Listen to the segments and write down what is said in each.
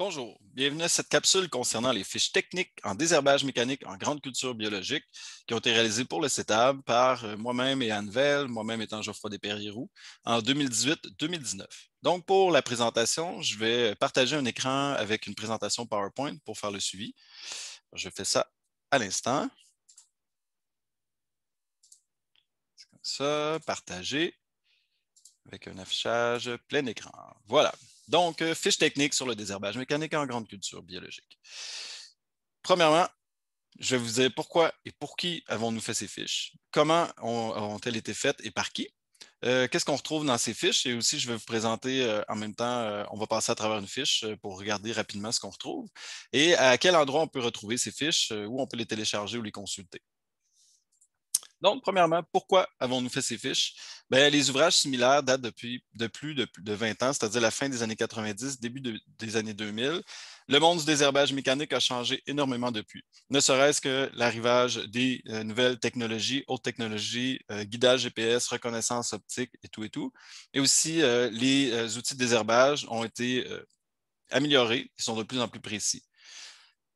Bonjour, bienvenue à cette capsule concernant les fiches techniques en désherbage mécanique en grande culture biologique qui ont été réalisées pour le CETAB par euh, moi-même et Anne moi-même étant Geoffroy Desperrieroux, en 2018-2019. Donc, pour la présentation, je vais partager un écran avec une présentation PowerPoint pour faire le suivi. Je fais ça à l'instant. C'est comme ça, partager avec un affichage plein écran. Voilà. Donc, euh, fiche technique sur le désherbage mécanique en grande culture biologique. Premièrement, je vais vous dire pourquoi et pour qui avons-nous fait ces fiches, comment ont-elles été faites et par qui. Euh, qu'est-ce qu'on retrouve dans ces fiches? Et aussi, je vais vous présenter euh, en même temps, on va passer à travers une fiche pour regarder rapidement ce qu'on retrouve et à quel endroit on peut retrouver ces fiches, où on peut les télécharger ou les consulter. Donc, premièrement, pourquoi avons-nous fait ces fiches? Ben, les ouvrages similaires datent depuis de plus de, 20 ans, c'est-à-dire la fin des années 90, début des années 2000. Le monde du désherbage mécanique a changé énormément depuis, ne serait-ce que l'arrivage des euh, nouvelles technologies, hautes technologies, euh, guidage GPS, reconnaissance optique et tout et tout. Et aussi, euh, les outils de désherbage ont été améliorés, ils sont de plus en plus précis.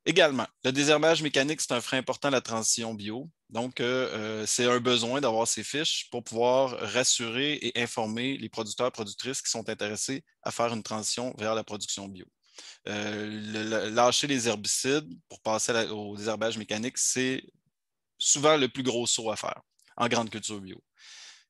Également, le désherbage mécanique, c'est un frein important à la transition bio. Donc, euh, euh, c'est un besoin d'avoir ces fiches pour pouvoir rassurer et informer les producteurs, productrices qui sont intéressés à faire une transition vers la production bio. Euh, lâcher les herbicides pour passer au désherbage mécanique, c'est souvent le plus gros saut à faire en grande culture bio.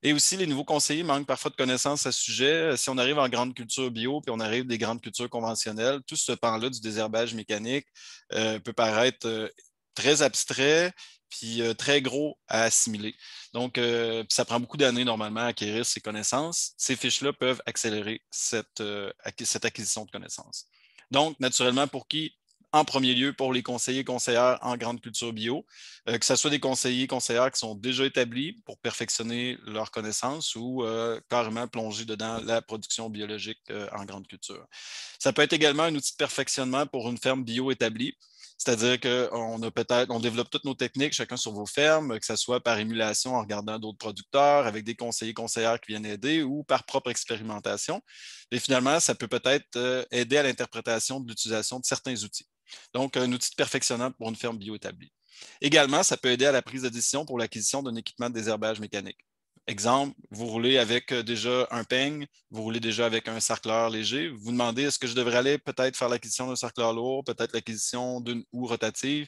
Et aussi, les nouveaux conseillers manquent parfois de connaissances à ce sujet. Euh, si on arrive en grande culture bio, puis on arrive des grandes cultures conventionnelles, tout ce pan-là du désherbage mécanique euh, peut paraître euh, très abstrait, puis très gros à assimiler. Donc, ça prend beaucoup d'années normalement à acquérir ces connaissances. Ces fiches-là peuvent accélérer cette, cette acquisition de connaissances. Donc, naturellement, pour qui en premier lieu pour les conseillers et conseillères en grande culture bio, euh, que ce soit des conseillers et conseillères qui sont déjà établis pour perfectionner leurs connaissances ou euh, carrément plonger dedans la production biologique euh, en grande culture. Ça peut être également un outil de perfectionnement pour une ferme bio établie. C'est-à-dire qu'on a peut-être, on développe toutes nos techniques, chacun sur vos fermes, que ce soit par émulation en regardant d'autres producteurs, avec des conseillers, conseillères qui viennent aider ou par propre expérimentation. Et finalement, ça peut peut-être aider à l'interprétation de l'utilisation de certains outils. Donc, un outil de perfectionnement pour une ferme bio établie. Également, ça peut aider à la prise de décision pour l'acquisition d'un équipement de désherbage mécanique. Exemple, vous roulez avec euh, déjà un peigne, vous roulez déjà avec un cercleur léger, vous vous demandez est-ce que je devrais aller peut-être faire l'acquisition d'un cercleur lourd, peut-être l'acquisition d'une houe rotative.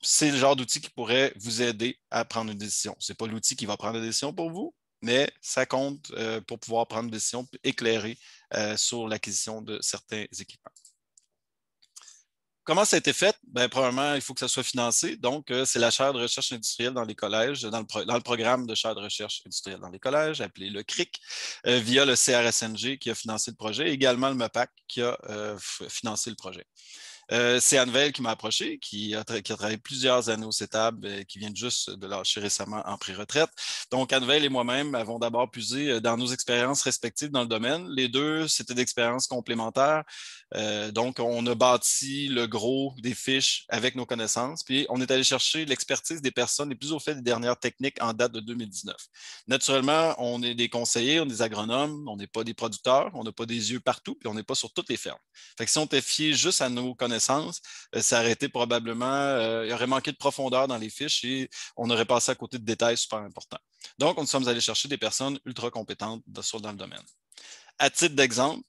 C'est le genre d'outil qui pourrait vous aider à prendre une décision. Ce n'est pas l'outil qui va prendre la décision pour vous, mais ça compte euh, pour pouvoir prendre une décision éclairée euh, sur l'acquisition de certains équipements comment ça a été fait? Bien, premièrement, il faut que ça soit financé. Donc, euh, c'est la chaire de recherche industrielle dans les collèges, dans le, programme de chaire de recherche industrielle dans les collèges, appelé le CRIC, euh, via le CRSNG qui a financé le projet, également le MEPAC qui a euh, financé le projet. c'est Annevel qui m'a approché, qui a, travaillé plusieurs années au CETAB, qui vient juste de lâcher récemment en pré-retraite. Donc, Annevel et moi-même avons d'abord puisé dans nos expériences respectives dans le domaine. Les deux, c'était d'expériences complémentaires. donc, on a bâti le gros des fiches avec nos connaissances. Puis on est allé chercher l'expertise des personnes les plus au fait des dernières techniques en date de 2019. Naturellement, on est des conseillers, on est des agronomes, on n'est pas des producteurs, on n'a pas des yeux partout, puis on n'est pas sur toutes les fermes. Fait que si on était fié juste à nos connaissances, euh, ça aurait été probablement, euh, il aurait manqué de profondeur dans les fiches et on aurait passé à côté de détails super importants. Donc, nous sommes allés chercher des personnes ultra compétentes dans le domaine. À titre d'exemple,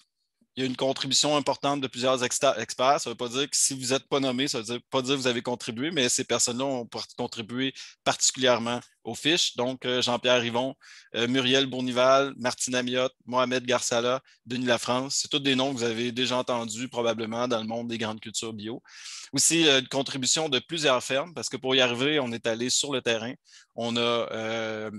il y a une contribution importante de plusieurs experts. Ça ne veut pas dire que si vous n'êtes pas nommé, ça ne veut pas dire que vous avez contribué, mais ces personnes-là ont contribué particulièrement aux fiches. Donc, euh, Jean-Pierre Rivon, euh, Muriel Bournival, Martine Amiot, Mohamed Garsala, Denis Lafrance. C'est tous des noms que vous avez déjà entendus probablement dans le monde des grandes cultures bio. Aussi, euh, une contribution de plusieurs fermes, parce que pour y arriver, on est allé sur le terrain. On a...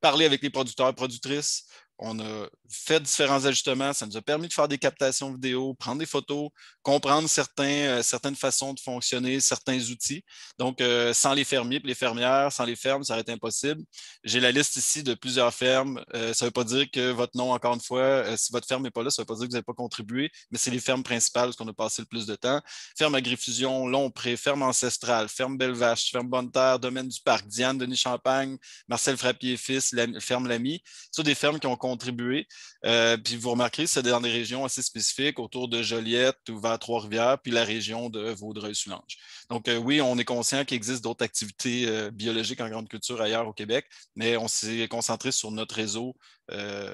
parlé avec les producteurs, productrices on a fait différents ajustements. Ça nous a permis de faire des captations vidéo, prendre des photos, comprendre euh, certaines façons de fonctionner, certains outils. Donc, euh, sans les fermiers et les fermières, sans les fermes, ça aurait été impossible. J'ai la liste ici de plusieurs fermes. Euh, ça ne veut pas dire que votre nom, encore une fois, si votre ferme n'est pas là, ça ne veut pas dire que vous n'avez pas contribué, mais c'est les fermes principales qu'on a passé le plus de temps. Ferme Agrifusion, Pré, Ferme Ancestrale, Ferme Bellevache, Ferme Bonne Terre, Domaine du Parc, Diane, Denis Champagne, Marcel Frappier-Fils, Ferme Lamy. Ce des fermes qui ont contribuer. Euh, puis vous remarquerez, c'est dans des régions assez spécifiques, autour de Joliette ou vers Trois-Rivières, puis la région de Vaudreuil-Soulanges. Donc euh, oui, on est conscient qu'il existe d'autres activités euh, biologiques en grande culture ailleurs au Québec, mais on s'est concentré sur notre réseau,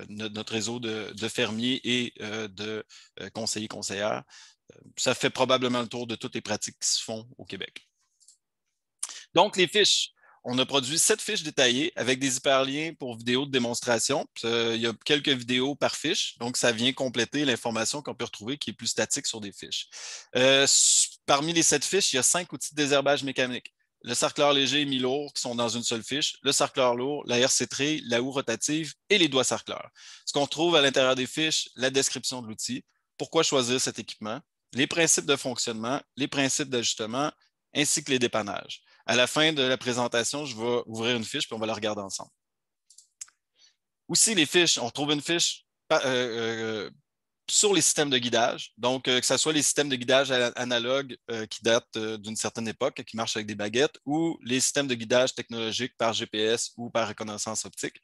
notre réseau de, de fermiers et de conseillers conseillères. Ça fait probablement le tour de toutes les pratiques qui se font au Québec. Donc, les fiches on a produit sept fiches détaillées avec des hyperliens pour vidéos de démonstration. Euh, il y a quelques vidéos par fiche, donc ça vient compléter l'information qu'on peut retrouver qui est plus statique sur des fiches. Euh, parmi les sept fiches, il y a cinq outils de désherbage mécanique. Le cercleur léger et mi-lourd qui sont dans une seule fiche, le cercleur lourd, la rc la houe rotative et les doigts cercleurs. Ce qu'on trouve à l'intérieur des fiches, la description de l'outil, pourquoi choisir cet équipement, les principes de fonctionnement, les principes d'ajustement, ainsi que les dépannages. À la fin de la présentation, je vais ouvrir une fiche puis on va la regarder ensemble. Aussi, les fiches, on retrouve une fiche euh, euh, euh, sur les systèmes de guidage. Donc, que ce soit les systèmes de guidage analogues qui datent d'une certaine époque, qui marchent avec des baguettes, ou les systèmes de guidage technologiques par GPS ou par reconnaissance optique.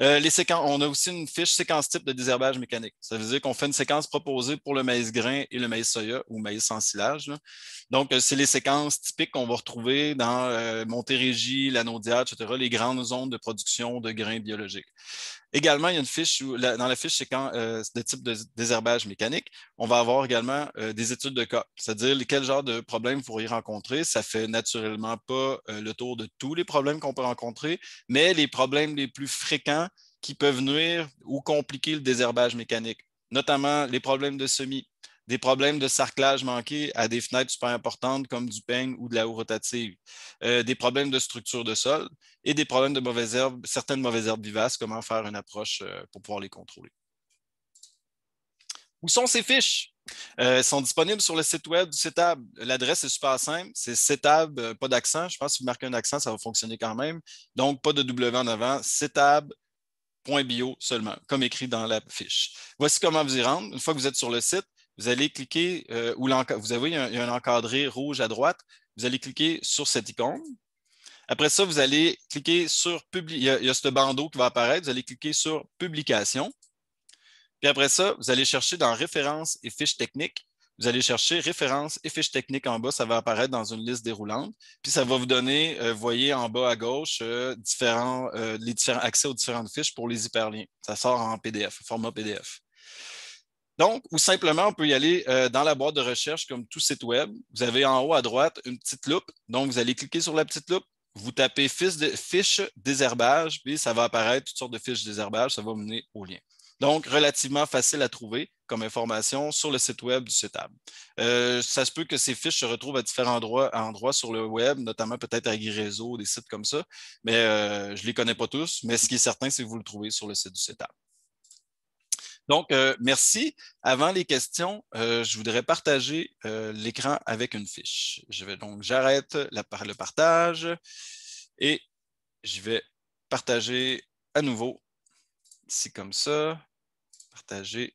Euh, les séquences, on a aussi une fiche séquence type de désherbage mécanique. Ça veut dire qu'on fait une séquence proposée pour le maïs grain et le maïs soya ou maïs sans silage. Donc, euh, c'est les séquences typiques qu'on va retrouver dans euh, Montérégie, l'Anaudière, etc., les grandes zones de production de grains biologiques. Également, il y a une fiche où, dans la fiche, c'est quand euh, de type de désherbage mécanique, on va avoir également euh, des études de cas, c'est-à-dire quel genre de problème vous pourriez rencontrer. Ça fait naturellement pas euh, le tour de tous les problèmes qu'on peut rencontrer, mais les problèmes les plus fréquents qui peuvent nuire ou compliquer le désherbage mécanique, notamment les problèmes de semis, des problèmes de sarclage manqué à des fenêtres super importantes comme du peigne ou de la eau rotative, euh, des problèmes de structure de sol et des problèmes de mauvaises herbes, certaines mauvaises herbes vivaces, comment faire une approche euh, pour pouvoir les contrôler. Où sont ces fiches? Elles euh, sont disponibles sur le site web du CETAB. L'adresse est super simple, c'est CETAB, pas d'accent. Je pense que si vous marquez un accent, ça va fonctionner quand même. Donc, pas de W en avant, CETAB.bio seulement, comme écrit dans la fiche. Voici comment vous y rendre. Une fois que vous êtes sur le site, vous allez cliquer, euh, vous avez un, encadré rouge à droite, vous allez cliquer sur cette icône. Après ça, vous allez cliquer sur publi il, y a, ce bandeau qui va apparaître, vous allez cliquer sur Publication. Puis après ça, vous allez chercher dans Références et fiches techniques. Vous allez chercher références et fiches techniques en bas, ça va apparaître dans une liste déroulante. Puis ça va vous donner, vous euh, voyez en bas à gauche, euh, euh, les différents accès aux différentes fiches pour les hyperliens. Ça sort en PDF, format PDF. Donc, ou simplement, on peut y aller euh, dans la boîte de recherche comme tout site web. Vous avez en haut à droite une petite loupe. Donc, vous allez cliquer sur la petite loupe, vous tapez fiche, de, désherbage, puis ça va apparaître toutes sortes de fiches désherbage, ça va mener au lien. Donc, relativement facile à trouver comme information sur le site web du CETAB. Euh, ça se peut que ces fiches se retrouvent à différents endroits, sur le web, notamment peut-être ou des sites comme ça, mais euh, je ne les connais pas tous, mais ce qui est certain, c'est que vous le trouvez sur le site du CETAB. Donc, euh, merci. Avant les questions, euh, je voudrais partager euh, l'écran avec une fiche. Je vais donc, j'arrête le partage et je vais partager à nouveau, ici comme ça, partager.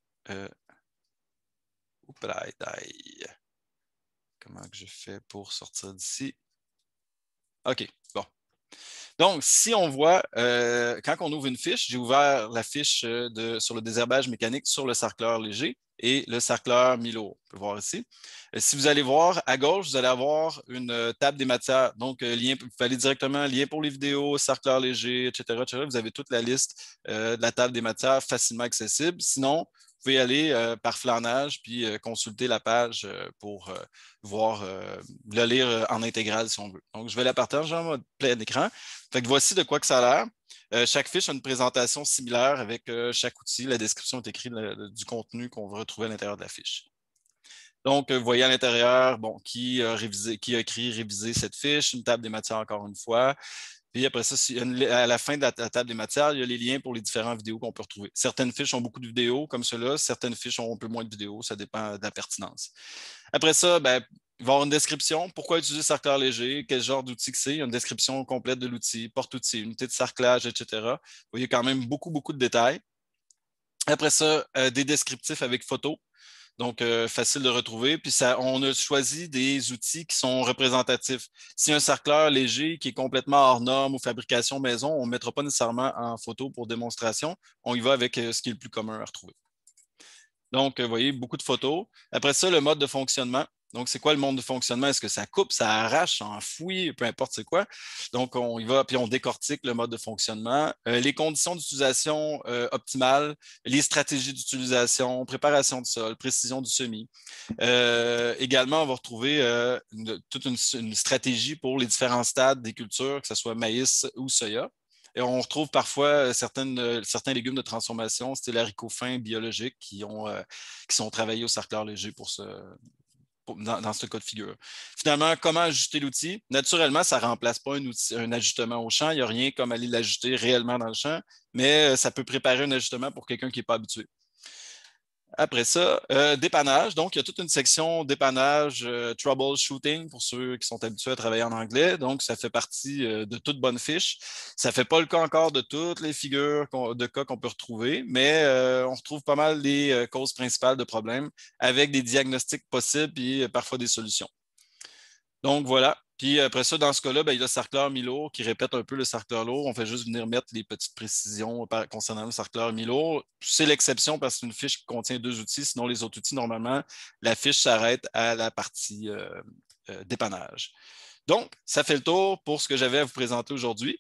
comment que je fais pour sortir d'ici? OK. Donc, si on voit, euh, quand on ouvre une fiche, j'ai ouvert la fiche euh, de, sur le désherbage mécanique sur le cercleur léger et le cercleur milo. Vous On peut voir ici. Euh, si vous allez voir à gauche, vous allez avoir une table des matières. Donc, lien, vous aller directement lien pour les vidéos, cercleur léger, etc. Vous avez toute la liste de la table des matières facilement accessible. Sinon, vous pouvez aller euh, par flanage puis euh, consulter la page euh, pour voir, le lire en intégrale si on veut. Donc, je vais la partager en mode plein écran. Fait voici de quoi que ça a l'air. chaque fiche a une présentation similaire avec chaque outil. La description est écrite du contenu qu'on va retrouver à l'intérieur de la fiche. Donc, vous voyez à l'intérieur, bon, qui a, qui a écrit, Réviser cette fiche, une table des matières encore une fois, puis après ça, à la fin de la table des matières, il y a les liens pour les différentes vidéos qu'on peut retrouver. Certaines fiches ont beaucoup de vidéos comme cela, certaines fiches ont un peu moins de vidéos, ça dépend de la pertinence. Après ça, ben, il va y avoir une description. Pourquoi utiliser cercleur léger? Quel genre d'outil que c'est? Une description complète de l'outil, porte-outil, unité de cerclage, etc. Vous voyez quand même beaucoup, beaucoup de détails. Après ça, euh, des descriptifs avec photos. Donc, euh, facile de retrouver. Puis, on a choisi des outils qui sont représentatifs. Si un cercleur léger qui est complètement hors norme ou fabrication maison, on ne mettra pas nécessairement en photo pour démonstration. On y va avec euh, ce qui est le plus commun à retrouver. Donc, euh, vous voyez, beaucoup de photos. Après ça, le mode de fonctionnement. Donc, c'est quoi le monde de fonctionnement? Est-ce que ça coupe, ça arrache, ça enfouit, peu importe c'est quoi? Donc, on y va, puis on décortique le mode de fonctionnement, euh, les conditions d'utilisation euh, optimales, les stratégies d'utilisation, préparation du sol, précision du semis. Euh, également, on va retrouver toute une, stratégie pour les différents stades des cultures, que ce soit maïs ou soya. Et on retrouve parfois certains légumes de transformation, c'est l'haricot fin biologique, qui, ont, qui sont travaillés au cercleur léger pour ce, dans, ce cas de figure. Finalement, comment ajuster l'outil? Naturellement, ça ne remplace pas un, un, ajustement au champ. Il n'y a rien comme aller l'ajuster réellement dans le champ, mais euh, ça peut préparer un ajustement pour quelqu'un qui n'est pas habitué. Après ça, euh, dépannage. Donc, il y a toute une section dépannage, euh, troubleshooting pour ceux qui sont habitués à travailler en anglais. Donc, ça fait partie euh, de toute bonne fiche. Ça ne fait pas le cas encore de toutes les figures de cas qu'on peut retrouver, mais on retrouve pas mal les causes principales de problèmes avec des diagnostics possibles et parfois des solutions. Donc voilà. Puis après ça, dans ce cas-là, ben, il y a le cercleur mi qui répète un peu le cercleur lourd. On fait juste venir mettre les petites précisions concernant le cercleur mi C'est l'exception parce que c'est une fiche qui contient deux outils. Sinon, les autres outils, normalement, la fiche s'arrête à la partie euh, euh, dépannage. Donc, ça fait le tour pour ce que j'avais à vous présenter aujourd'hui.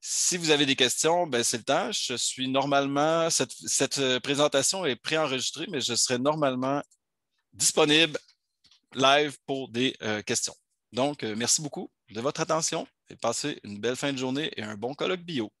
Si vous avez des questions, ben, c'est le temps. Je suis normalement, cette, euh, présentation est préenregistrée, mais je serai normalement disponible live pour des questions. Donc, euh, merci beaucoup de votre attention et passez une belle fin de journée et un bon colloque bio.